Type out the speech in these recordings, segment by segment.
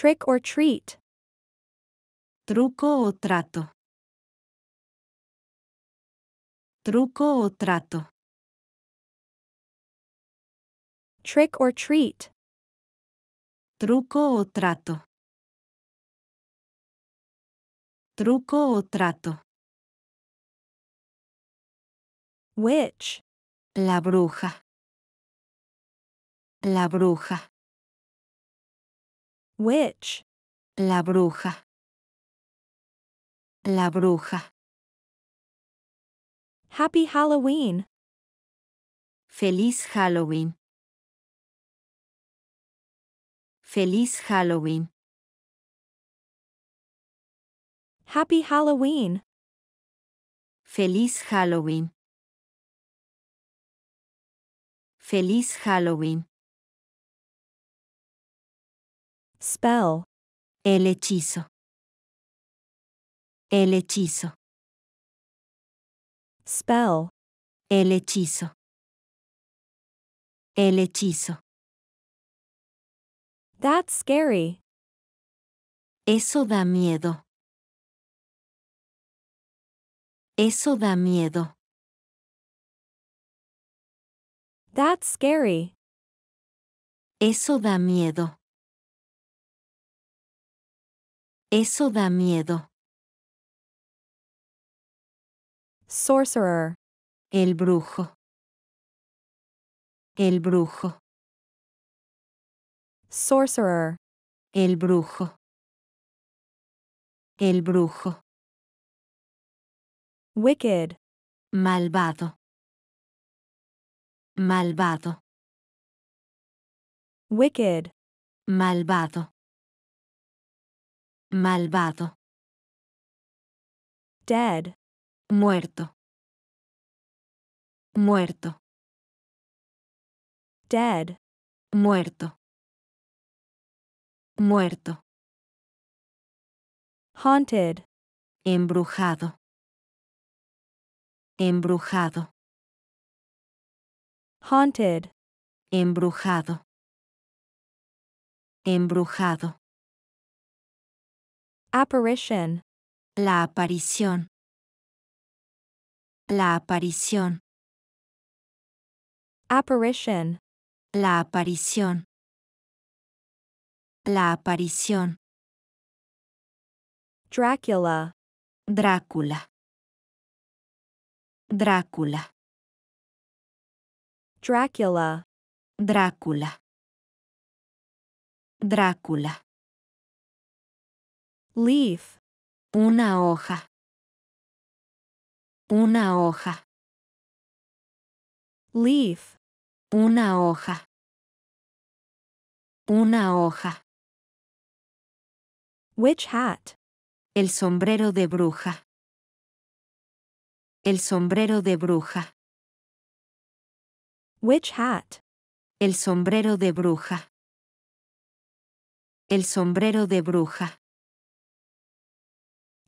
Trick or treat. Truco o trato. Truco o trato. Trick or treat. Truco o trato. Truco o trato. Witch. La bruja. La bruja. Which? La bruja. La bruja. Happy Halloween. Feliz Halloween. Feliz Halloween. Happy Halloween. Feliz Halloween. Feliz Halloween. Spell. El hechizo. El hechizo. Spell. El hechizo. El hechizo. That's scary. Eso da miedo. Eso da miedo. That's scary. Eso da miedo. Eso da miedo. Sorcerer. El brujo. El brujo. Sorcerer. El brujo. El brujo. Wicked. Malvado. Malvado. Wicked. Malvado. Malvado. Dead. Muerto. Muerto. Dead. Muerto. Muerto. Haunted. Embrujado. Embrujado. Haunted. Embrujado. Embrujado. Apparition. La aparición. La aparición. Apparition. La aparición. La aparición. Dracula. Drácula. Drácula. Dracula. Drácula. Drácula. Leaf. Una hoja. Una hoja. Leaf. Una hoja. Una hoja. Witch hat. El sombrero de bruja. El sombrero de bruja. Witch hat. El sombrero de bruja. El sombrero de bruja.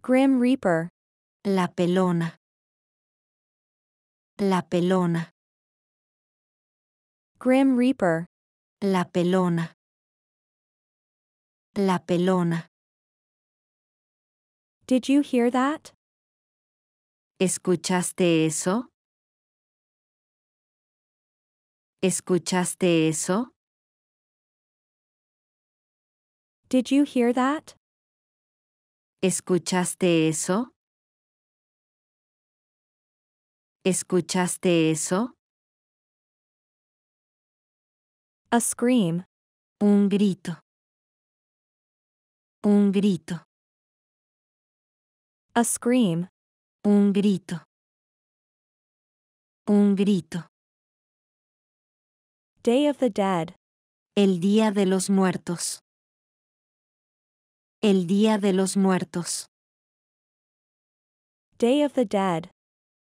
Grim Reaper. La pelona. La pelona. Grim Reaper. La pelona. La pelona. Did you hear that? ¿Escuchaste eso? ¿Escuchaste eso? Did you hear that? ¿Escuchaste eso? ¿Escuchaste eso? A scream. Un grito. Un grito. A scream. Un grito. Un grito. Day of the Dead. El Día de los Muertos. El Día de los Muertos. Day of the Dead.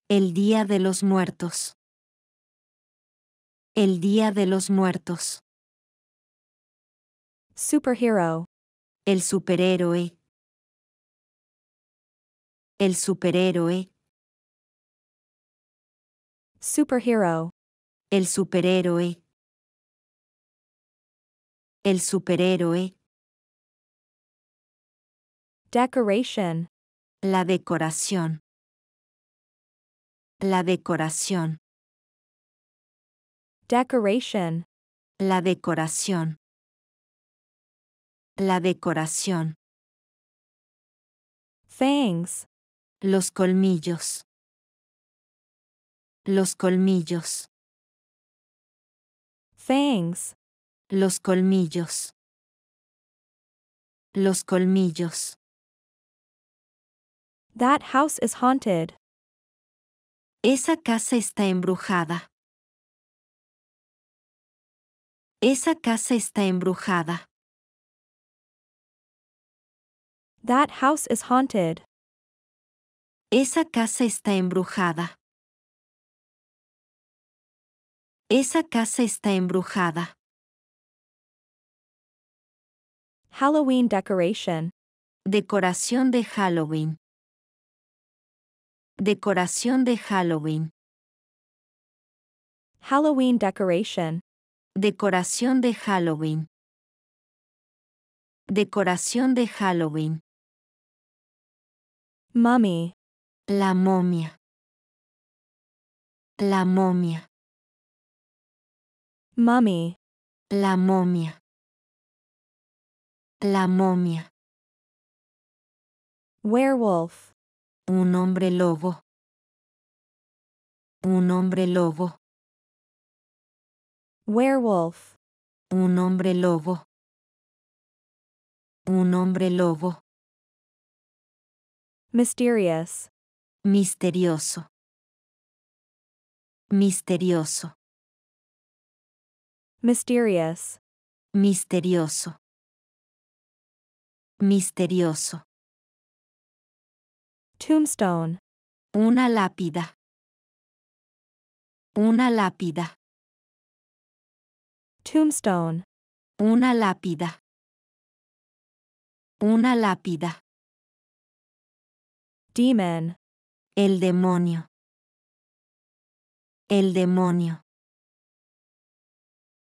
El Día de los Muertos. El Día de los Muertos. Superhero. El superhéroe. El superhéroe. Superhero. El superhéroe. El superhéroe. Decoration. La decoración. La decoración. Decoration. La decoración. La decoración. Fangs. Los colmillos. Los colmillos. Fangs. Los colmillos. Los colmillos. That house is haunted. Esa casa está embrujada. Esa casa está embrujada. That house is haunted. Esa casa está embrujada. Esa casa está embrujada. Halloween decoration. Decoración de Halloween. Decoración de Halloween. Halloween decoration. Decoración de Halloween. Decoración de Halloween. Mummy. La momia. La momia. Mummy. La momia. La momia. Werewolf. Un hombre lobo. Un hombre lobo. Werewolf. Un hombre lobo. Un hombre lobo. Mysterious. Misterioso. Misterioso. Mysterious. Misterioso. Misterioso. Tombstone. Una lápida. Una lápida. Tombstone. Una lápida. Una lápida. Demon. El demonio. El demonio.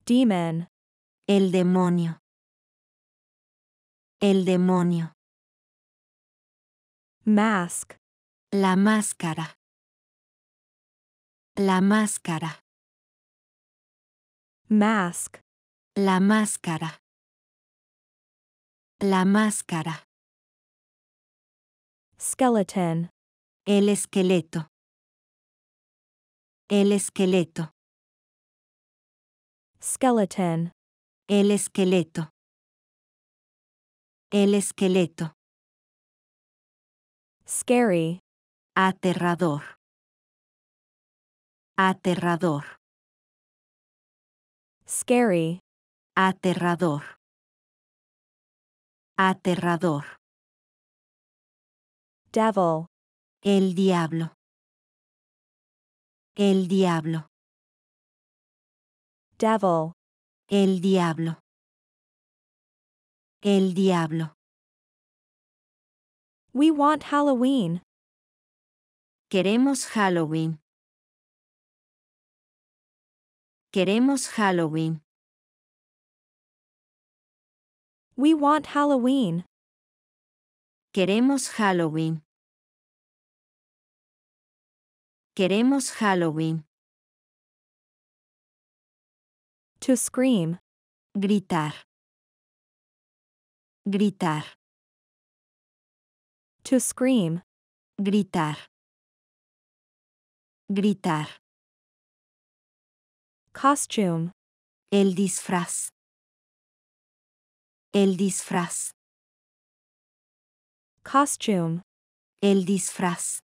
Demon. El demonio. El demonio. Mask. La máscara. La máscara. Mask. La máscara. La máscara. Skeleton. El esqueleto. El esqueleto. Skeleton. El esqueleto. El esqueleto. Scary. Aterrador. Aterrador. Scary. Aterrador. Aterrador. Devil. El diablo. El diablo. Devil. El diablo. El diablo. We want Halloween. Queremos Halloween. Queremos Halloween. We want Halloween. Queremos Halloween. Queremos Halloween. To scream. Gritar. Gritar. To scream. Gritar. Gritar. Costume. El disfraz. El disfraz. Costume. El disfraz.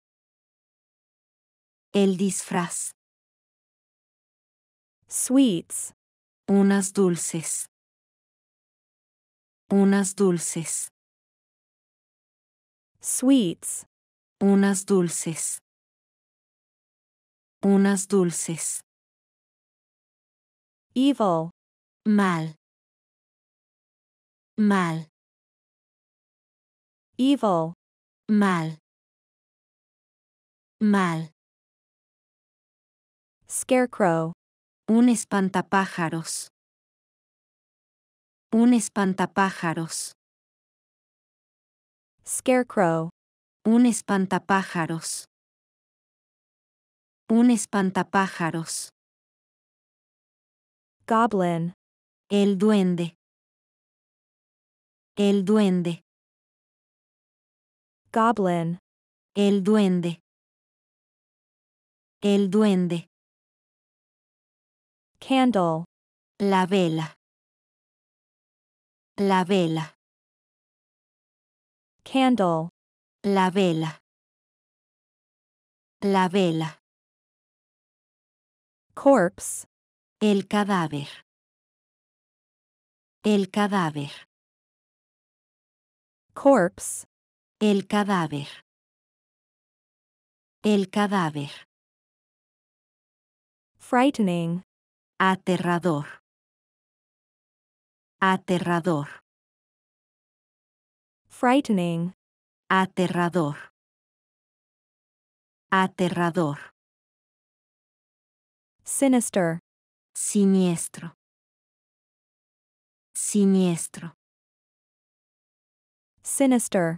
El disfraz. Sweets. Unas dulces. Unas dulces. Sweets. Unas dulces. Unas dulces. Evil. Mal. Mal. Evil. Mal. Mal. Scarecrow. Un espantapájaros. Un espantapájaros. Scarecrow. Un espantapájaros. Un espantapájaros. Goblin. El duende. El duende. Goblin. El duende. El duende. Candle. La vela. La vela. candle, la vela, la vela, corpse, el cadáver, el cadáver, corpse, el cadáver, el cadáver, frightening, aterrador, aterrador frightening. Aterrador. Aterrador. Sinister. Siniestro. Siniestro. Sinister.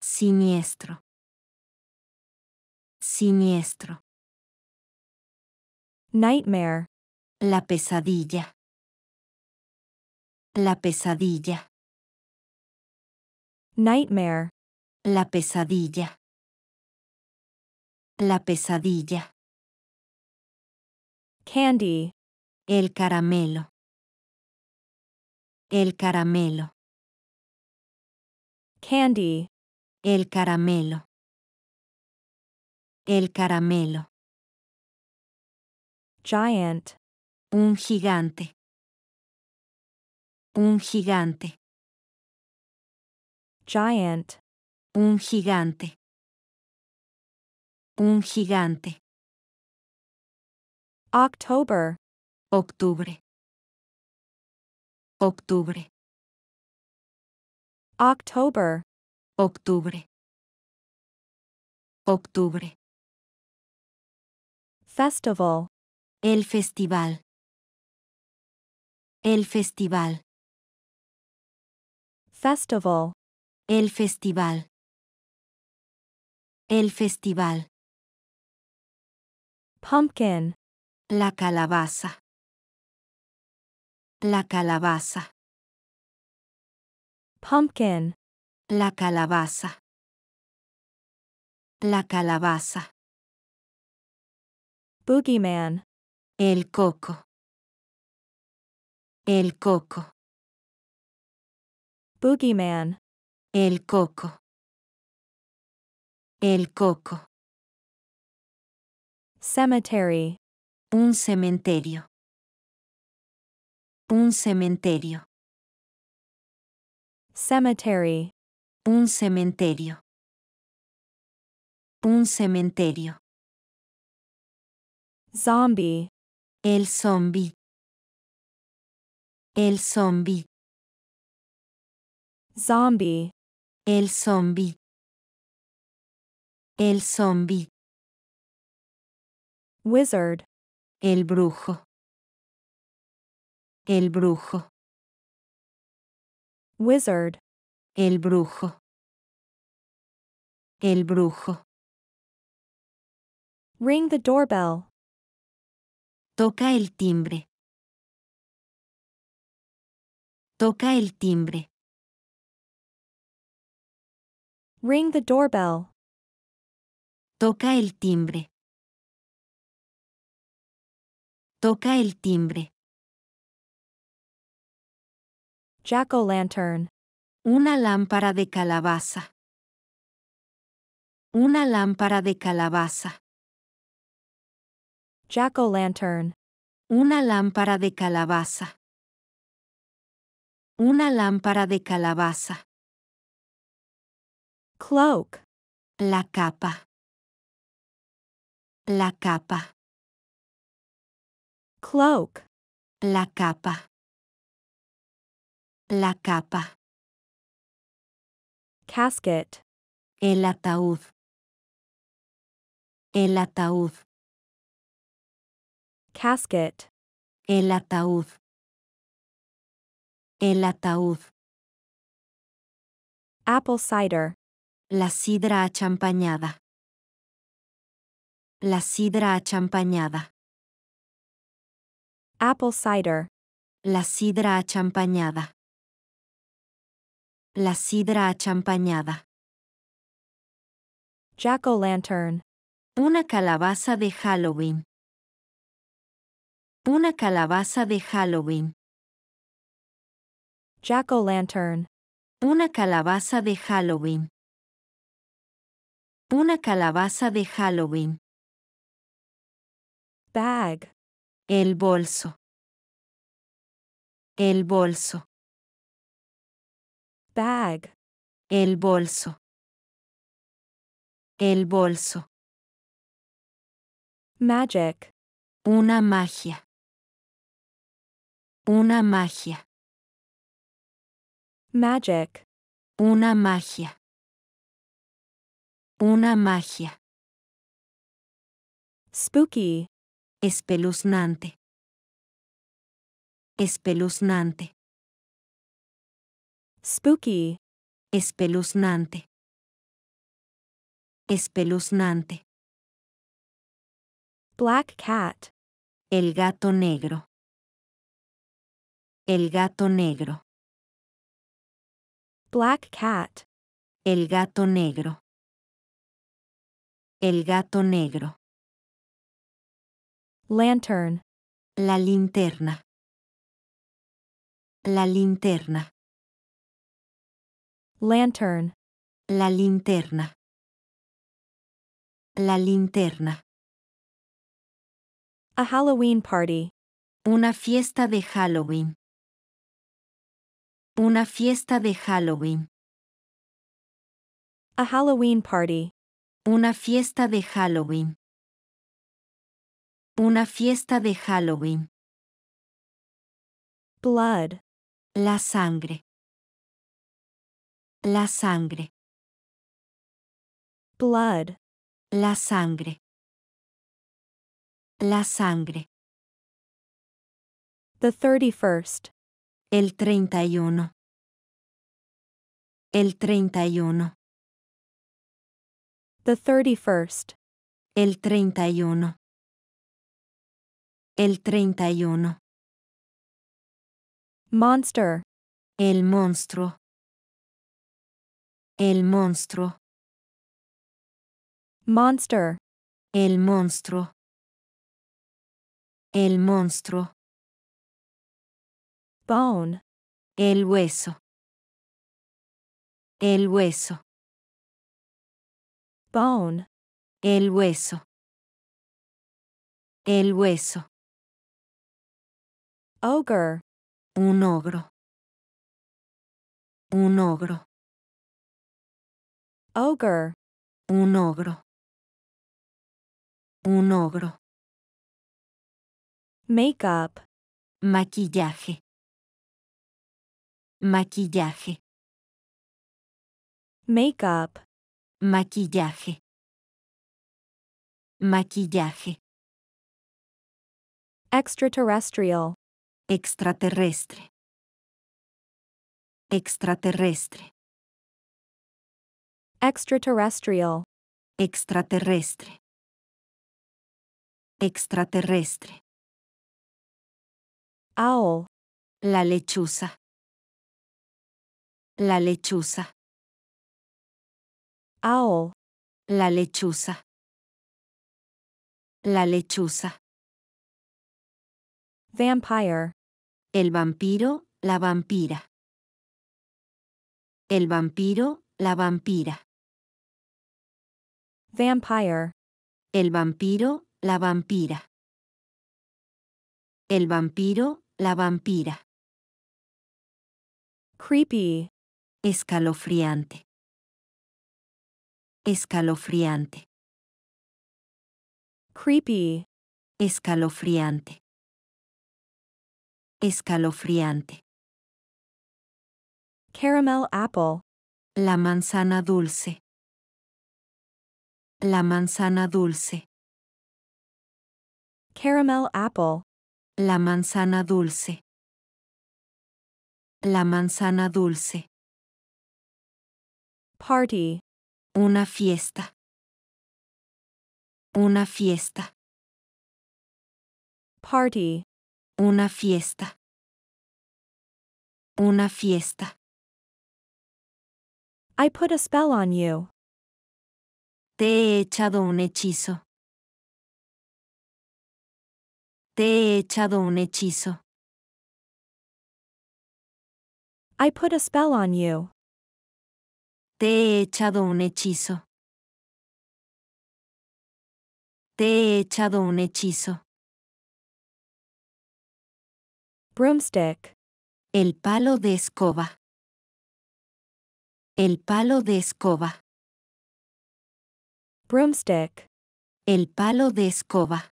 Siniestro. Siniestro. Nightmare. La pesadilla. La pesadilla. Nightmare. La pesadilla. La pesadilla. Candy. El caramelo. El caramelo. Candy. El caramelo. El caramelo. Giant. Un gigante. Un gigante. Giant. Un gigante. Un gigante. October. Octubre. Octubre. October. Octubre. Octubre. Festival. El festival. El festival. Festival. El festival. El festival. Pumpkin. La calabaza. La calabaza. Pumpkin. La calabaza. La calabaza. Boogeyman. El coco. El coco. Boogeyman. El coco. El coco. Cemetery. Un cementerio. Un cementerio. Cemetery. Un cementerio. Un cementerio. Zombie. El zombie. El zombie. Zombie. El zombi. El zombi. Wizard. El brujo. El brujo. Wizard. El brujo. El brujo. Ring the doorbell. Toca el timbre. Toca el timbre. Ring the doorbell. Toca el timbre. Toca el timbre. Jack o' lantern. Una lámpara de calabaza. Una lámpara de calabaza. Jack o' lantern. Una lámpara de calabaza. Una lámpara de calabaza. cloak. La capa. La capa. Cloak. La capa. La capa. Casket. El ataúd. El ataúd. Casket. El ataúd. El ataúd. Apple cider. La sidra achampañada. La sidra achampañada. Apple cider. La sidra achampañada. La sidra achampañada. Jack o' lantern. Una calabaza de Halloween. Una calabaza de Halloween. Jack o' lantern. Una calabaza de Halloween. Una calabaza de Halloween. Bag. El bolso. El bolso. Bag. El bolso. El bolso. Magic. Una magia. Una magia. Magic. Una magia. Una magia. Spooky. Espeluznante. Espeluznante. Spooky. Espeluznante. Espeluznante. Black cat. El gato negro. El gato negro. Black cat. El gato negro. El gato negro. Lantern. La linterna. La linterna. Lantern. La linterna. La linterna. A Halloween party. Una fiesta de Halloween. Una fiesta de Halloween. A Halloween party. Una fiesta de Halloween. Una fiesta de Halloween. Blood. La sangre. La sangre. Blood. La sangre. La sangre. The 31st. El 31. El 31. The 31st. El 31. El 31. Monster. El monstruo. El monstruo. Monster. El monstruo. El monstruo. Bone. El hueso. El hueso. Bone. El hueso. El hueso. Ogre. Un ogro. Un ogro. Ogre. Un ogro. Un ogro. Makeup. Maquillaje. Maquillaje. Makeup. Maquillaje. Maquillaje. Extraterrestrial. Extraterrestre. Extraterrestre. Extraterrestrial. Extraterrestre. Extraterrestre. Owl. La lechuza. La lechuza. Owl, La lechuza. La lechuza. Vampire. El vampiro, la vampira. El vampiro, la vampira. Vampire. El vampiro, la vampira. El vampiro, la vampira. Creepy. Escalofriante escalofriante, creepy, escalofriante, escalofriante, caramel apple, la manzana dulce, la manzana dulce, caramel apple, la manzana dulce, la manzana dulce, party, una fiesta. Una fiesta. Party. Una fiesta. Una fiesta. I put a spell on you. Te he echado un hechizo. Te he echado un hechizo. I put a spell on you. Te he echado un hechizo. Te he echado un hechizo. Broomstick. El palo de escoba. El palo de escoba. Broomstick. El palo de escoba.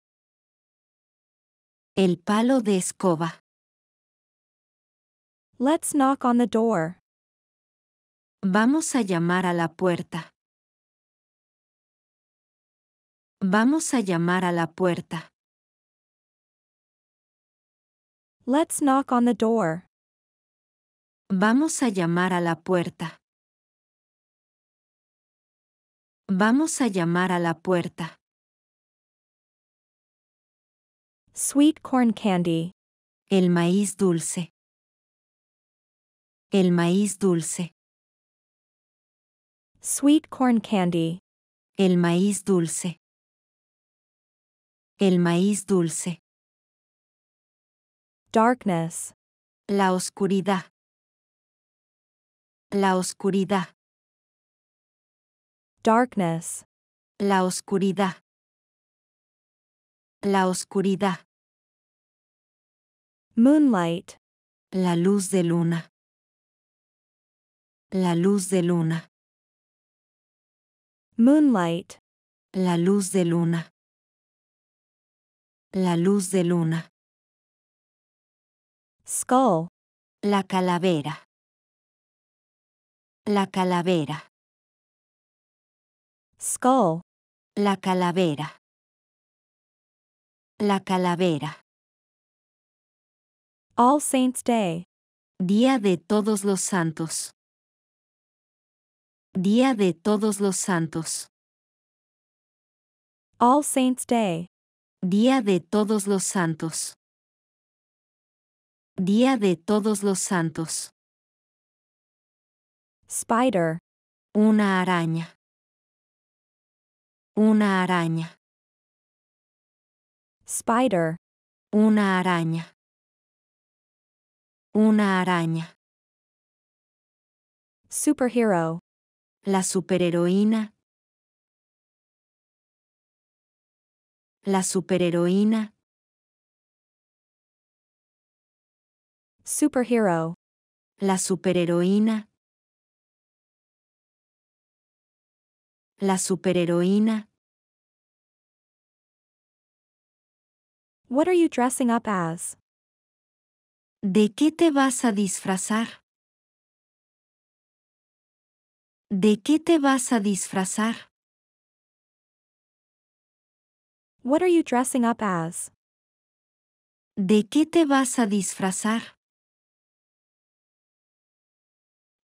El palo de escoba. Let's knock on the door. Vamos a llamar a la puerta. Vamos a llamar a la puerta. Let's knock on the door. Vamos a llamar a la puerta. Vamos a llamar a la puerta. Sweet corn candy. El maíz dulce. El maíz dulce. Sweet corn candy. El maíz dulce. El maíz dulce. Darkness. La oscuridad. La oscuridad. Darkness. La oscuridad. La oscuridad. Moonlight. La luz de luna. La luz de luna. Moonlight. La luz de luna. La luz de luna. Skull. La calavera. La calavera. Skull. La calavera. La calavera. All Saints Day. Día de todos los santos. Día de Todos los Santos. All Saints Day. Día de Todos los Santos. Día de Todos los Santos. Spider. Una araña. Una araña. Spider. Una araña. Una araña. Superhero. La superheroína. La superheroína. Superhero. La superheroína. La superheroína. What are you dressing up as? ¿De qué te vas a disfrazar? ¿De qué te vas a disfrazar? are you dressing up ¿De qué te vas a disfrazar?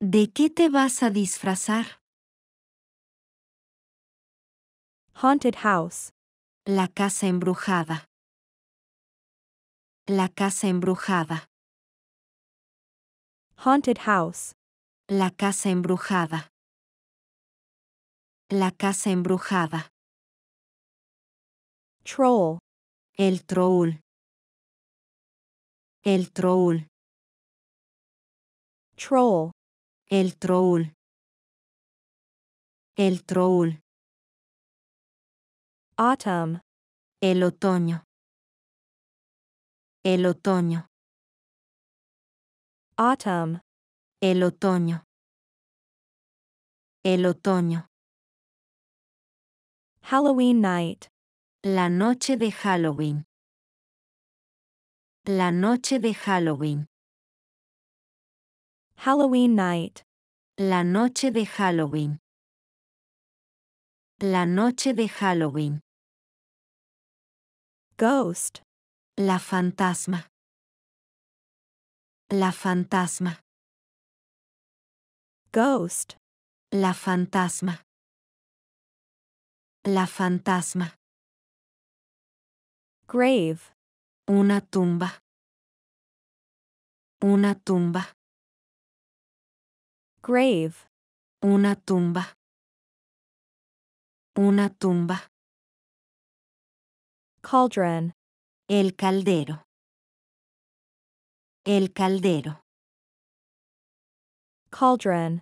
¿De qué te vas a disfrazar? Haunted house. La casa embrujada. La casa embrujada. Haunted house. La casa embrujada. La casa embrujada. Troll. El troll. El troll. Troll. El troll. El troll. Autumn. El otoño. El otoño. Autumn. El otoño. El otoño. Halloween night. La noche de Halloween. La noche de Halloween. Halloween night. La noche de Halloween. La noche de Halloween. Ghost. La fantasma. La fantasma. Ghost. La fantasma. La fantasma. Grave. Una tumba. Una tumba. Grave. Una tumba. Una tumba. Cauldron. El caldero. El caldero. Cauldron.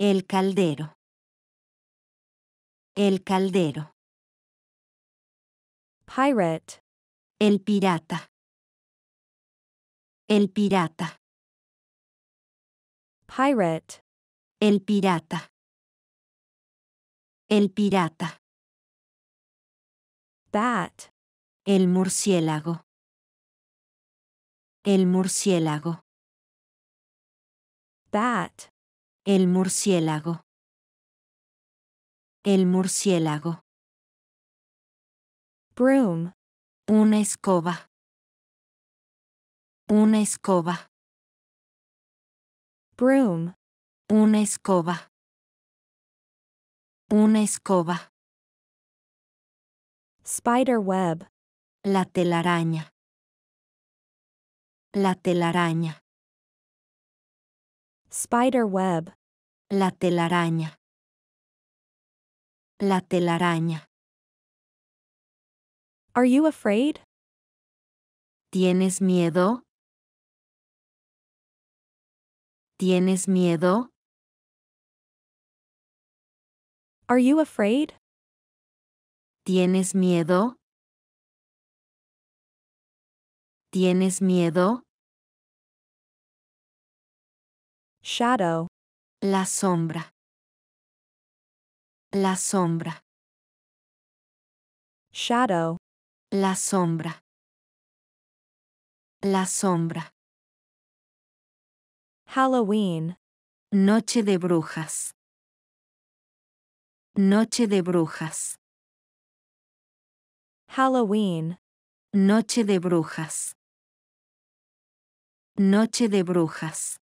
El caldero. El caldero. Pirate. El pirata. El pirata. Pirate. El pirata. El pirata. Bat. El murciélago. El murciélago. Bat. El murciélago. El murciélago. Broom. Una escoba. Una escoba. Broom. Una escoba. Una escoba. Spider web. La telaraña. La telaraña. Spider web. La telaraña. La telaraña. Are you afraid? ¿Tienes miedo? ¿Tienes miedo? Are you afraid? ¿Tienes miedo? ¿Tienes miedo? Shadow. La sombra. La sombra. Shadow. La sombra. La sombra. Halloween. Noche de brujas. Noche de brujas. Halloween. Noche de brujas. Noche de brujas.